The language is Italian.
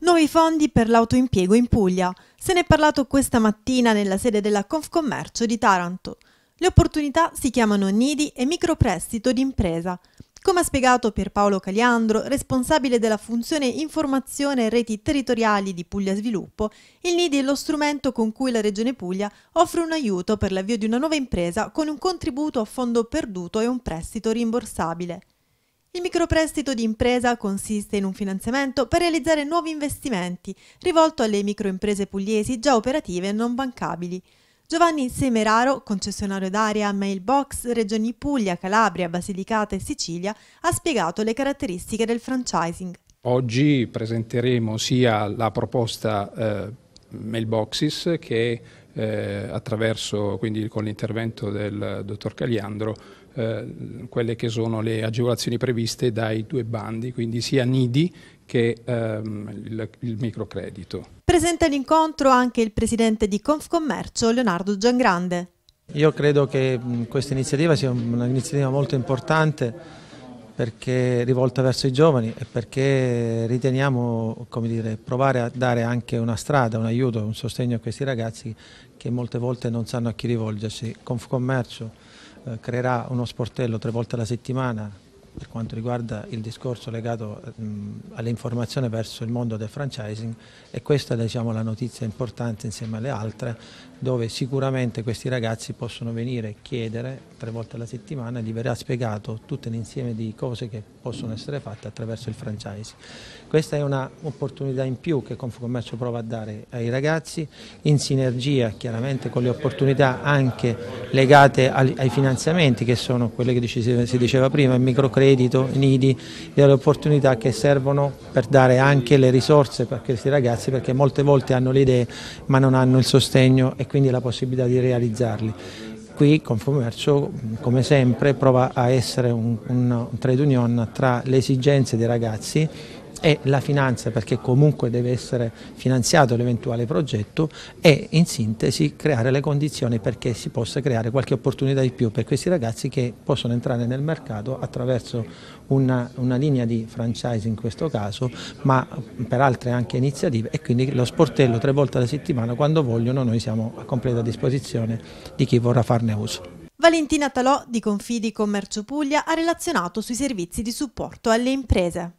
Nuovi fondi per l'autoimpiego in Puglia. Se ne è parlato questa mattina nella sede della Confcommercio di Taranto. Le opportunità si chiamano nidi e microprestito d'impresa. Come ha spiegato Pierpaolo Caliandro, responsabile della funzione informazione e reti territoriali di Puglia Sviluppo, il NIDI è lo strumento con cui la Regione Puglia offre un aiuto per l'avvio di una nuova impresa con un contributo a fondo perduto e un prestito rimborsabile. Il microprestito di impresa consiste in un finanziamento per realizzare nuovi investimenti rivolto alle microimprese pugliesi già operative e non bancabili. Giovanni Semeraro, concessionario d'area Mailbox Regioni Puglia, Calabria, Basilicata e Sicilia, ha spiegato le caratteristiche del franchising. Oggi presenteremo sia la proposta eh, Mailboxes che eh, attraverso, quindi con l'intervento del dottor Caliandro, eh, quelle che sono le agevolazioni previste dai due bandi, quindi sia NIDI che ehm, il, il microcredito. Presente all'incontro anche il presidente di Confcommercio, Leonardo Giangrande. Io credo che questa iniziativa sia un'iniziativa molto importante perché rivolta verso i giovani e perché riteniamo dire, provare a dare anche una strada, un aiuto, un sostegno a questi ragazzi che molte volte non sanno a chi rivolgersi. Confcommercio eh, creerà uno sportello tre volte alla settimana per quanto riguarda il discorso legato all'informazione verso il mondo del franchising e questa è diciamo, la notizia importante insieme alle altre dove sicuramente questi ragazzi possono venire e chiedere tre volte alla settimana e gli verrà spiegato tutto l'insieme di cose che possono essere fatte attraverso il franchising. Questa è un'opportunità in più che Confcommercio prova a dare ai ragazzi in sinergia chiaramente con le opportunità anche legate ai finanziamenti che sono quelle che si diceva prima, il microcredito credito, i nidi, delle opportunità che servono per dare anche le risorse per questi ragazzi perché molte volte hanno le idee ma non hanno il sostegno e quindi la possibilità di realizzarli qui Confcommercio, come sempre, prova a essere un, un trade union tra le esigenze dei ragazzi e la finanza perché comunque deve essere finanziato l'eventuale progetto e in sintesi creare le condizioni perché si possa creare qualche opportunità di più per questi ragazzi che possono entrare nel mercato attraverso una, una linea di franchise in questo caso ma per altre anche iniziative e quindi lo sportello tre volte alla settimana quando vogliono noi siamo a completa disposizione di chi vorrà farne uso. Valentina Talò di Confidi Commercio Puglia ha relazionato sui servizi di supporto alle imprese.